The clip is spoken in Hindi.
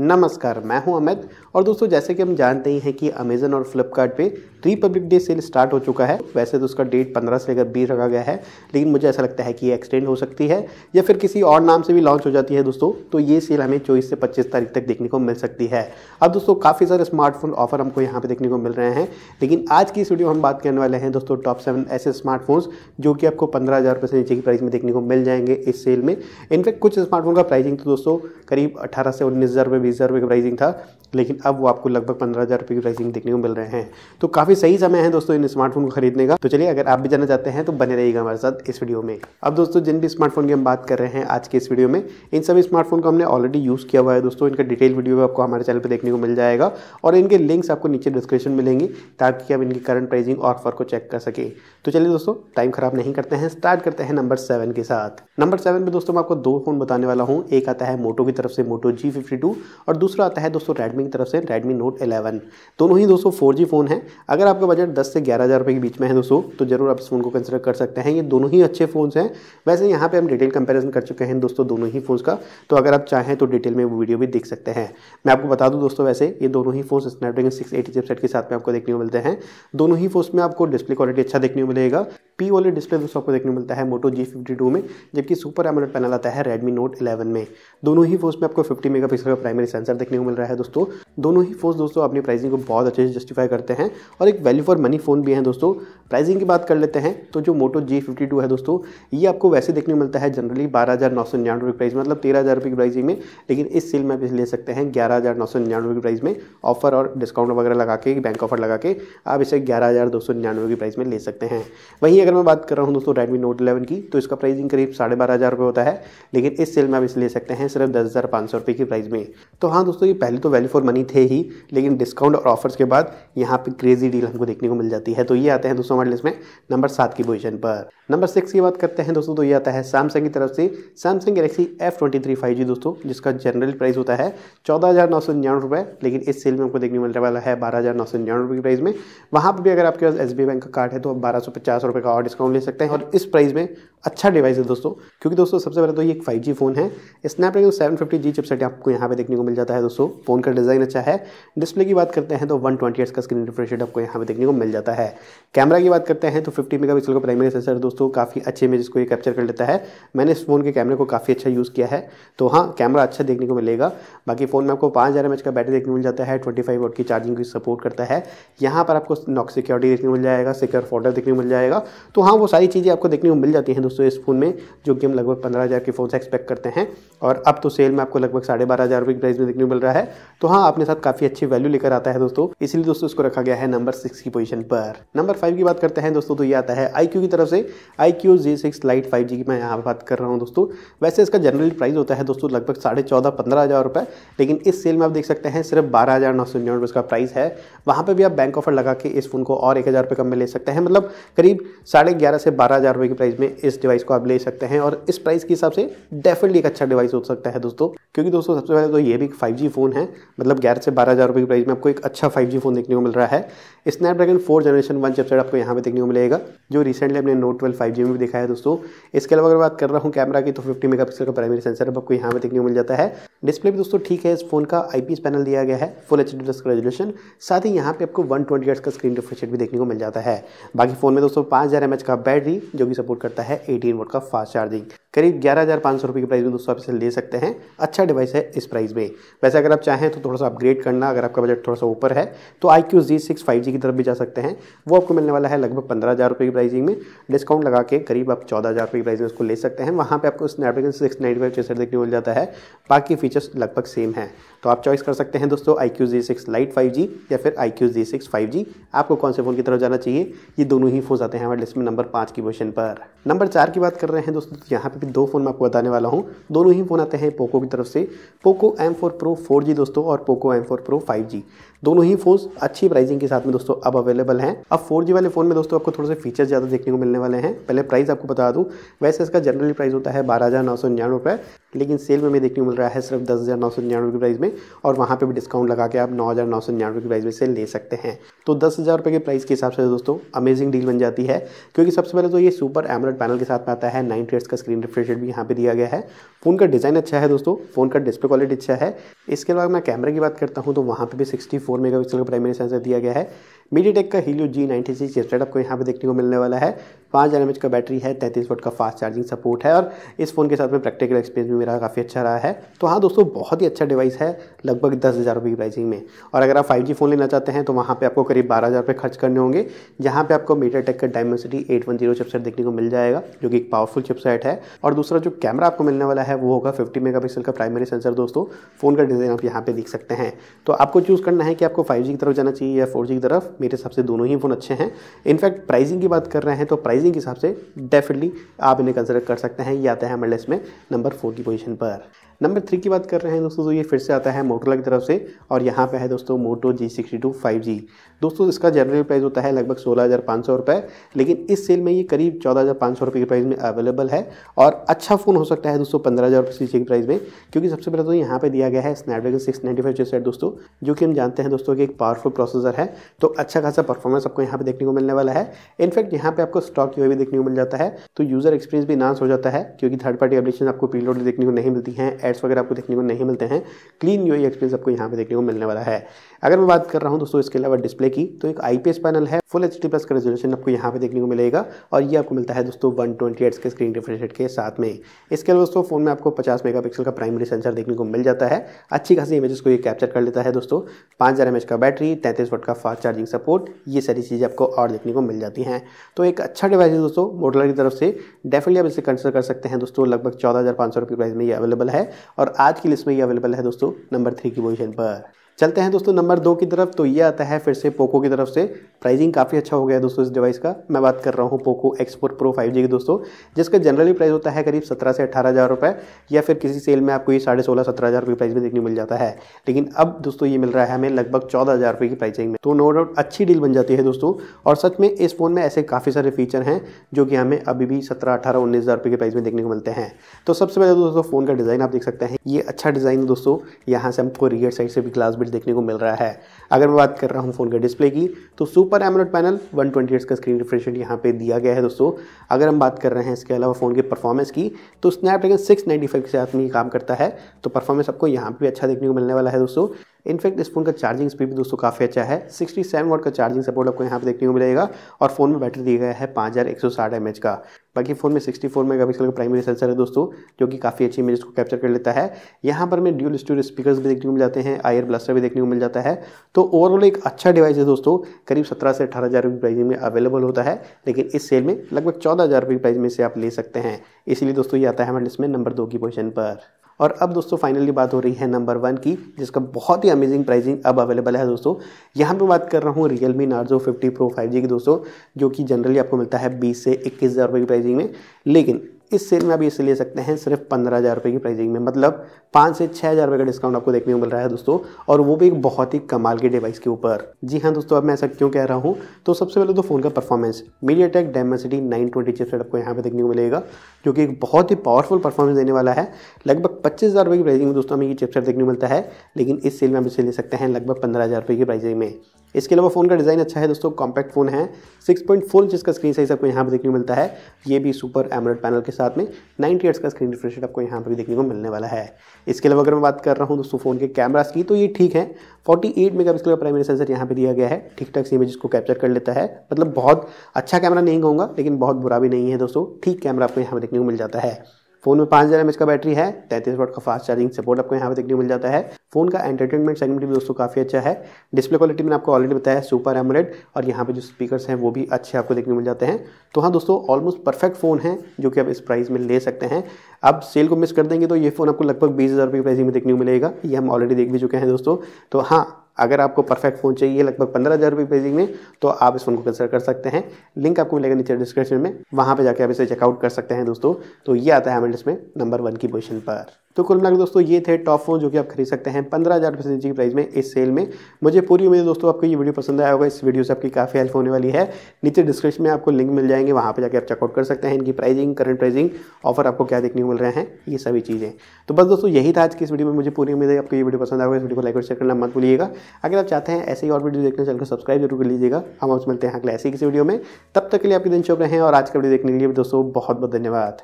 नमस्कार मैं हूं अमित और दोस्तों जैसे कि हम जानते ही हैं कि अमेजन और फ्लिपकार्ट पे रिपब्लिक डे सेल स्टार्ट हो चुका है वैसे तो उसका डेट 15 से लेकर 20 रखा गया है लेकिन मुझे ऐसा लगता है कि ये एक्सटेंड हो सकती है या फिर किसी और नाम से भी लॉन्च हो जाती है दोस्तों तो ये सेल हमें चौबीस से पच्चीस तारीख तक देखने को मिल सकती है अब दोस्तों काफ़ी सारे स्मार्टफोन ऑफर हमको यहाँ पर देखने को मिल रहे हैं लेकिन आज की इस वीडियो हम बात करने वाले हैं दोस्तों टॉप सेवन ऐसे स्मार्टफोन्स जो कि आपको पंद्रह हज़ार से नीचे की प्राइस में देखने को मिल जाएंगे इस सेल में इनफैक्ट कुछ स्मार्टफोन का प्राइसिंग तो दोस्तों करीब अठारह से उन्नीस हज़ार बीस हज़ार रुपये की प्राइसिंग था लेकिन अब वो आपको लगभग पंद्रह हज़ार रुपये की प्राइसिंग देखने को मिल रहे हैं तो काफ़ी सही समय है दोस्तों इन स्मार्टफोन को खरीदने का तो चलिए अगर आप भी जाना चाहते हैं तो बने रहिएगा हमारे साथ इस वीडियो में अब दोस्तों जिन भी स्मार्टफोन की हम बात कर रहे हैं आज के इस वीडियो में इन सभी स्मार्टफोन को हमने ऑलरेडी यूज़ किया हुआ है दोस्तों इनका डिटेल वीडियो आपको हमारे चैनल पर देखने को मिल जाएगा और इनके लिंक्स आपको नीचे डिस्क्रिप्शन मिलेंगी ताकि आप इनकी करंट प्राइसिंग ऑफर को चेक कर सकें तो चलिए दोस्तों टाइम खराब नहीं करते हैं स्टार्ट करते हैं नंबर सेवन के साथ नंबर सेवन में दोस्तों मैं आपको दो फोन बताने वाला हूँ एक आता है मोटो की तरफ से मोटो जी फिफ्टी टू और दूसरा आता है दोस्तों रेडमी की तरफ से रेडमी नोट 11 दोनों ही दोस्तों फोर फ़ोन है अगर आपका बजट दस से ग्यारह हज़ार के बीच में है दोस्तों तो ज़रूर आप इस फ़ोन को कंसिडर कर सकते हैं ये दोनों ही अच्छे फ़ोन हैं वैसे यहाँ पर हम डिटेल कंपेरिजन कर चुके हैं दोस्तों दोनों ही फ़ोन का तो अगर आप चाहें तो डिटेल में वो वीडियो भी देख सकते हैं मैं आपको बता दूँ दोस्तों वैसे ये दोनों ही फ़ोन स्नैपड्रैगन सिक्स एटी के साथ में आपको देखने को मिलते हैं दोनों ही फ़ोन में आपको डिस्प्ले क्वालिटी अच्छा देखने को मिलेगा पी वाले डिस्प्ले दोस्तों आपको देखने मिलता है मोटो जी फिफ्टी टू में जबकि सुपर एमोलेट पैनल आता है रेडमी नोट इलेवन में दोनों ही फोन में आपको फिफ्टी मेगा का प्राइमरी सेंसर देखने को मिल रहा है दोस्तों दोनों ही फोन दोस्तों अपनी प्राइसिंग को बहुत अच्छे से जस्टिफाई करते हैं और एक वैल्यू फॉर मनी फ़ोन भी है दोस्तों प्राइसिंग की बात कर लेते हैं तो जो मोटो जी फिफ्टी टू है दोस्तों ये आपको वैसे देखने को मिलता है जनरली बारह हज़ार नौ सौ निन्यानवे की प्राइस मतलब तेरह हज़ार रुपये की प्राइसिंग में लेकिन इस सेल में आप ले सकते हैं ग्यारह हज़ार नौ सौ निन्यानवे की प्राइस में ऑफर और डिस्काउंट वगैरह लगा के बैंक ऑफर लगा के आप इसे ग्यारह हज़ार दो सौ निन्यानवे की प्राइस में ले सकते हैं वहीं अगर मैं बात कर रहा हूँ दोस्तों Redmi Note 11 की तो इसका प्राइसिंग करीब साढ़े बारह हज़ार रुपये होता है लेकिन इस सेल में आप इसे ले सकते हैं सिर्फ दस हज़ार पाँच सौ रुपये की प्राइस में तो हाँ दोस्तों ये पहले तो वैल्यू फॉर मनी थे ही लेकिन डिस्काउंट और ऑफर्स के बाद यहाँ पर क्रेजी डील हमको देखने को मिल जाती है तो ये आते हैं दोस्तों हमारे लिस्ट में नंबर सात की पोजिशन पर नंबर सिक्स की बात करते हैं दोस्तों तो ये आता है सैमसंग की तरफ से सैमसंग गलेक्सी एफ ट्वेंटी दोस्तों जिसका जनरल प्राइस होता है चौदह लेकिन इस सेल में हमको देखने मिलने वाला है बारह हज़ार की प्राइस में वहाँ पर भी अगर आपके पास एस बैंक का कार्ड है तो आप बारह सौ पचास रुपये का और डिस्काउंट ले सकते हैं और इस प्राइस में अच्छा डिवाइस है दोस्तों क्योंकि दोस्तों सबसे पहले तो ये एक फाइव जी फ़ोन है Snapdragon seven fifty G chipset आपको यहाँ पे देखने को मिल जाता है दोस्तों फ़ोन का डिज़ाइन अच्छा है डिस्प्ले की बात करते हैं तो वन ट्वेंटी एट्स का स्क्रीन रिफ्रेश आपको यहाँ पे देखने को मिल जाता है कैमरा की बात करते हैं तो फिफ्टी मेगा पिक्सल का प्राइमरी सेंसर दोस्तों काफ़ी अच्छे इमेज को ये कैप्चर कर लेता है मैंने इस फ़ोन के कैमरे को काफ़ी अच्छा यूज़ किया है तो हाँ कैमरा अच्छा देखने को मिलेगा बाकी फ़ोन में आपको पाँच हज़ार एम का बैटरी देखने को मिल जाता है ट्वेंटी फाइव की चार्जिंग की सपोर्ट करता है यहाँ पर आपको नॉक सिक्योरिटी देखने को मिल जाएगा सिक्योर फोल्डर देखने को मिल जाएगा तो हाँ वो सारी चीज़ें आपको देखने को मिल जाती हैं दोस्तों इस फ़ोन में जो कि हम लगभग पंद्रह हज़ार के फ़ोन से एक्सपेक्ट करते हैं और अब तो सेल में आपको लगभग साढ़े बारह हज़ार रुपये प्राइस में देखने को मिल रहा है तो हाँ अपने साथ काफ़ी अच्छी वैल्यू लेकर आता है दोस्तों इसलिए दोस्तों इसको रखा गया है नंबर सिक्स की पोजिशन पर नंबर फाइव की बात करते हैं दोस्तों तो ये आता है आई की तरफ से iQOO Z six lite five G की मैं यहाँ बात कर रहा हूँ दोस्तों वैसे इसका जनरल प्राइस होता है दोस्तों लगभग साढ़े चौदह पंद्रह हज़ार रुपये लेकिन इस सेल में आप देख सकते हैं सिर्फ बारह हज़ार नौ सौ निन्यानवे इसका प्राइस है वहाँ पर भी आप बैंक ऑफर लगा के इस फोन को और एक हज़ार रुपये कम में ले सकते हैं मतलब करीब साढ़े ग्यारह से बारह हज़ार रुपये की प्राइस में इस डिवाइस को आप ले सकते हैं और इस प्राइस के हिसाब से डेफिनेटली एक अच्छा डिवाइस हो सकता है दोस्तों क्योंकि दोस्तों सबसे पहले तो ये भी फाइव जी फ़ोन है मतलब ग्यारह से बारह हज़ार रुपये की प्राइस में आपको एक अच्छा फाइव जी फ़ोन देखने को मिल रहा है Snapdragon four generation one chipset आपको यहाँ पर देखने को मिलेगा जो रिसेंटली अपने नोट ट्वेल्व फाइव जी में भी दिखा है दोस्तों इसके अलावा अगर बात कर रहा हूँ कैमरा की तो फिफ्टी मेगा पिक्सल का प्राइमरी सेंसर आपको यहाँ पे देखने को मिल जाता है डिस्प्ले भी दोस्तों ठीक है इस फोन का आई पैनल दिया गया है फुल एच डी रेजोल्यूशन साथ ही यहाँ पे आपको वन ट्वेंटी का स्क्रीन रिफ्रेश भी देखने को मिल जाता है बाकी फोन में दोस्तों पाँच हज़ार एम का बैटरी जो कि सपोर्ट करता है एटीन वोट का फास्ट चार्जिंग करीब ग्यारह हज़ार पाँच सौ रुपये के प्राइस में दोस्तों आप इसे ले सकते हैं अच्छा डिवाइस है इस प्राइस में वैसे अगर आप चाहें तो थोड़ा सा अपग्रेड करना अगर आपका बजट थोड़ा सा ऊपर है तो iQOO Z six five G की तरफ भी जा सकते हैं वो आपको मिलने वाला है लगभग पंद्रह हज़ार रुपये की प्राइसिंग में डिस्काउंट लगा के करीब आप चौदह हज़ार रुपये की प्राइस में उसको ले सकते हैं वहाँ पर आपको स्नैपड्रैगन सिक्स नाइन फाइव चेसर देखने मिल जाता है बाकी फीचर्स लगभग सेम है तो आप चॉइस कर सकते हैं दोस्तों iQOO Z six lite five G या फिर iQOO Z six five G आपको कौन से फ़ोन की तरफ जाना चाहिए ये दोनों ही फ़ोन आते हैं हमारे इसमें नंबर पाँच की क्वेश्चन पर नंबर चार की बात कर रहे हैं दोस्तों तो यहाँ पे भी दो फ़ोन मैं आपको बताने वाला हूँ दोनों ही फ़ोन आते हैं पोको की तरफ से Poco M four Pro four G दोस्तों और Poco M four Pro five G दोनों ही फोन अच्छी प्राइसिंग के साथ में दोस्तों अब अवेलेबल हैं अब फोर वाले फोन में दोस्तों आपको थोड़े से फीचर ज़्यादा देखने को मिलने वाले हैं पहले प्राइस आपको बता दूँ वैसे इसका जनरली प्राइस होता है बारह हज़ार नौ सौ निन्यानवे रुपये लेकिन सेल में देखने को मिल रहा है सिर्फ दस हज़ार नौ सौ निन्यानवे की प्राइस में और वहाँ पर भी डिस्काउंट लगा के आप नौ हज़ार नौ सौ निन्यानवे की प्राइस में से ले सकते हैं तो दस हज़ार रुपये के प्राइस के हिसाब से दोस्तों अमेजिंग डील बन जाती है क्योंकि सबसे पहले तो ये सुपर एमरेड पैनल के साथ में आता है नाइन ट्रेड्स का स्क्रीन रिफ्रेश भी यहाँ पे दिया गया है फ़ोन का डिज़ाइन अच्छा है दोस्तों फ़ोन का डिस्प्ले क्वालिटी अच्छा है इसके अलावा मैं कैमरे की बात करता हूँ तो वहाँ पर भी सिक्सटी फोर मेगा का प्राइमरी सेंसर दिया गया है मीडियाटेक का Helio G ninety six state आपको यहाँ पे देखने को मिलने वाला है पाँच हज़ार का बैटरी है तैंतीस वोट का फास्ट चार्जिंग सपोर्ट है और इस फ़ोन के साथ में प्रैक्टिकल एक्सपीरियंस भी मेरा काफ़ी अच्छा रहा है तो हाँ दोस्तों बहुत ही अच्छा डिवाइस है लगभग दस हज़ार रुपये की प्राइसिंग में और अगर आप फाइव फ़ोन लेना चाहते हैं तो वहाँ पर आपको करीब बारह हज़ार रुपये खर्च करने होंगे जहाँ पर आपको मीडियाटेक का डायमेंसिटी एट वन देखने को मिल जाएगा जो कि एक पावरफुल चिपसेट है और दूसरा जो कैमरा आपको मिलने वाला है वो होगा फिफ्टी मेगा का प्राइमरी सेंसर दोस्तों फ़ोन का डिज़ाइन आप यहाँ पर देख सकते हैं तो आपको चूज़ करना है कि आपको फाइव की तरफ जाना चाहिए या फोर की तरफ मेरे हिसाब से दोनों ही फ़ोन अच्छे हैं इनफैक्ट प्राइसिंग की बात कर रहे हैं तो प्राइसिंग के हिसाब से डेफिनेटली आप इन्हें कंसिडर कर सकते हैं ये आता है हमारे लिस्ट में नंबर फोर की पोजीशन पर नंबर थ्री की बात कर रहे हैं दोस्तों तो ये फिर से आता है मोटोला की तरफ से और यहाँ पे है दोस्तों Moto G sixty two five G दोस्तों इसका जनरल प्राइस होता है लगभग सोलह हज़ार पाँच सौ रुपये लेकिन इस सेल में ये करीब चौदह हज़ार पाँच सौ रुपये के प्राइस में अवेलेबल है और अच्छा फ़ोन हो सकता है दोस्तों पंद्रह हज़ार रुपये नीचे के प्राइस में क्योंकि सबसे पहले तो यहाँ पर दिया गया है Snapdragon six ninety five chipset दोस्तों जो कि हम जानते हैं दोस्तों कि एक पावरफुल प्रोसेसर है तो अच्छा खासा परफॉर्मेंस आपको यहाँ पर देखने को मिलने वाला है इनफैक्ट यहाँ पर आपको स्टॉक यू भी देखने को मिल जाता है तो यूज़र एक्सपीरियंस भी इनांस हो जाता है क्योंकि थर्ड पार्टी अपडेशन आपको पीलोड देखने को नहीं मिलती हैं एड्स वगैरह आपको देखने को नहीं मिलते हैं क्लीन यू एक्सपीरियंस आपको यहाँ पर देखने को मिलने वाला है अगर मैं बात कर रहा हूँ दोस्तों इसके अलावा डिस्प्ले की तो एक आई पैनल है फुल एच प्लस का रेजोल्यूशन आपको यहाँ पे देखने को मिलेगा और ये आपको मिलता है दोस्तों वन ट्वेंटी के स्क्रीन रिफ्रेश के साथ में इसके अलावा दोस्तों फ़ोन में आपको पचास मेगा का प्राइमरी सेंसर देखने को मिल जाता है अच्छी खासी इमेजेस को ये कैप्चर कर लेता है दोस्तों पाँच हज़ार का बैटरी तैंतीस वोट का फास्ट चार्जिंग सपोर्ट ये सारी चीज़ें आपको और देखने को मिल जाती हैं तो एक अच्छा डिवाइस है दोस्तों मोटर की तरफ से डेफिनेटली आप इसे कंसिडर कर सकते हैं दोस्तों लगभग चौदह हज़ार पाँच सौ रुपये प्राइस में ये अवेलेबल है और आज की लिस्ट में ये अवेलेबल है दोस्तों नंबर थ्री की पोजीशन पर चलते हैं दोस्तों नंबर दो की तरफ तो ये आता है फिर से पोको की तरफ से प्राइसिंग काफ़ी अच्छा हो गया है दोस्तों इस डिवाइस का मैं बात कर रहा हूँ Poco X four Pro five G की दोस्तों जिसका जनरली प्राइस होता है करीब सत्रह से अठारह हज़ार रुपये या फिर किसी सेल में आपको ये साढ़े सोलह सत्रह हज़ार रुपये प्राइस में देखने मिल जाता है लेकिन अब दोस्तों ये मिल रहा है हमें लगभग चौदह हज़ार रुपये की प्राइसिंग में तो नो डाउट अच्छी डील बन जाती है दोस्तों और सच में इस फ़ोन में ऐसे काफ़ी सारे फीचर हैं जो कि हमें अभी भी सत्रह अठारह उन्नीस हज़ार रुपये के प्राइस में देखने को मिलते हैं तो सबसे पहले दोस्तों फ़ोन का डिज़ाइन आप देख सकते हैं ये अच्छा डिज़ाइन दोस्तों यहाँ से हमको रियर साइड से भी ग्लास गार्बेज देखने को मिल रहा है अगर मैं बात कर रहा हूँ फ़ोन के डिस्प्ले की तो super AMOLED panel one twenty का स्क्रीन रिफ्रेशमेंट यहाँ पे दिया गया है दोस्तों अगर हम बात कर रहे हैं इसके अलावा फ़ोन की परफॉर्मेंस की तो स्नैपड्रैगन सिक्स के साथ में काम करता है तो परफॉर्मेंस आपको यहाँ पर भी अच्छा देखने को मिलने वाला है दोस्तों इनफैक्ट इस फ़ोन का चार्जिंग स्पीड भी दोस्तों काफ़ी अच्छा है 67 वाट का चार्जिंग सपोर्ट आपको यहाँ पे देखने को मिलेगा और फ़ोन में बैटरी दिया गया है पाँच हज़ार एक सौ साठ एम एच का बाकी फ़ोन में 64 मेगापिक्सल का प्राइमरी सेंसर है दोस्तों जो कि काफ़ी अच्छी इमेज को कैप्चर कर लेता है यहाँ पर हमें ड्यूल स्टोरेज स्पीकर्स भी देखने को मिल जाते हैं आयर ब्लास्टर भी देखने को मिल जाता है तो ओवरऑल एक अच्छा डिवाइस है दोस्तों करीब सत्रह से अठारह हज़ार रुपये प्राइस में अवेलेबल होता है लेकिन इस सेल में लगभग चौदह हज़ार रुपये प्राइस में से आप ले सकते हैं इसीलिए दोस्तों ये आता है हमारे इसमें नंबर दो की पोजिशन पर और अब दोस्तों फाइनली बात हो रही है नंबर वन की जिसका बहुत ही अमेजिंग प्राइसिंग अब अवेलेबल है दोस्तों यहाँ पे बात कर रहा हूँ Realme Narzo fifty Pro five की दोस्तों जो कि जनरली आपको मिलता है बीस से इक्कीस हज़ार रुपये की प्राइसिंग में लेकिन इस सेल में आप इसे ले सकते हैं सिर्फ पंद्रह हज़ार रुपये की प्राइसिंग में मतलब पाँच से छः हज़ार रुपये का डिस्काउंट आपको देखने को मिल रहा है दोस्तों और वो भी एक बहुत ही कमाल के डिवाइस के ऊपर जी हाँ दोस्तों अब मैं ऐसा क्यों कह रहा हूँ तो सबसे पहले तो फ़ोन का performance MediaTek Dimensity nine twenty chipset आपको यहाँ पर देखने को मिलेगा जो कि एक बहुत ही पावरफुल परफॉर्मेंस देने वाला है लगभग पच्चीस हज़ार रुपये की प्राइसिंग में दोस्तों हमें ये चिपसेट देखने को मिलता है लेकिन इस सेल में आप इसे ले सकते हैं लगभग पंद्रह हज़ार रुपये की प्राइसिंग में इसके अलावा फ़ोन का डिज़ाइन अच्छा है दोस्तों कॉम्पैक्ट फ़ोन है सिक्स पॉइंट फोर इंच का स्क्रीन साइज आपको यहाँ पर देखने को मिलता है ये भी सुपर एमरोड पैनल के साथ में नाइन्टी एट्स का स्क्रीन रिफ्रेश आपको यहाँ पर भी देखने को मिलने वाला है इसके अलावा अगर मैं बात कर रहा हूँ दोस्तों फ़ोन के कैमराज की तो ये ठीक है फोर्टी एट पिक्सल का प्राइमरी सेंसर यहाँ पर दिया गया है ठीक ठाक से इमेज को कैप्चर कर लेता है मतलब बहुत अच्छा कैमरा नहीं कहूँगा लेकिन बहुत बुरा भी नहीं है दोस्तों ठीक कैमरा आपको यहाँ पर देखने को मिल जाता है फोन में पाँच हज़ार एम का बैटरी है तैंतीस वोट का फास्ट चार्जिंग सपोर्ट आपको यहाँ पे देखने को मिल जाता है फोन का एंटरटेनमेंट सेगमेंट भी दोस्तों काफ़ी अच्छा है डिस्प्ले क्वालिटी मैंने आपको ऑलरेडी बताया सुपर एमोलेड और यहाँ पे जो स्पीकर्स हैं वो भी अच्छे आपको देखने को मिल जाते हैं तो हाँ दोस्तों ऑलमोस्ट परफेक्ट फ़ोन है जो कि आप इस प्राइस में ले सकते हैं अब सेल को मिस कर देंगे तो ये फ़ोन आपको लगभग बीस हज़ार रुपये प्राइसिंग में देखने को मिलेगा ये हम ऑलरेडी देख भी चुके हैं दोस्तों तो हाँ अगर आपको परफेक्ट फ़ोन चाहिए लगभग पंद्रह हज़ार रुपये पेजिंग में तो आप इस फोन को कंसिडर कर सकते हैं लिंक आपको मिलेगा नीचे डिस्क्रिप्शन में वहाँ पर जाकर आप इसे चेकआउट कर सकते हैं दोस्तों तो ये आता है हमारे इसमें नंबर वन की पोजिशन पर तो कुल मिलाकर दोस्तों ये थे टॉप फोन जो कि आप खरीद सकते हैं पंद्रह हज़ार रुपये की प्राइस में इस सेल में मुझे पूरी उम्मीद है दोस्तों आपको ये वीडियो पसंद आया होगा इस वीडियो से आपकी काफ़ी हेल्प होने वाली है नीचे डिस्क्रिप्शन में आपको लिंक मिल जाएंगे वहाँ पर जाकर आप चेकआउट कर सकते हैं इनकी प्राइजिंग करंट प्राइजिंग ऑफर आपको क्या देखने को मिल रहे हैं ये सभी चीज़ें तो बस दोस्तों यही था आज की इस वीडियो में मुझे पूरी उम्मीद है आपको ये वीडियो पसंद आएगा इस वीडियो को लाइक और शेयर करना मत भूलिएगा अगर आप चाहते हैं ऐसे ही और वीडियो देखने चैनल को सब्सक्राइब जरूर कर लीजिएगा हम आपसे मिलते हैं अगले ऐसे ही किसी वीडियो में तब तक के लिए आपके दिन शुभ रहे हैं और आज का वीडियो देखने के लिए दोस्तों बहुत बहुत धन्यवाद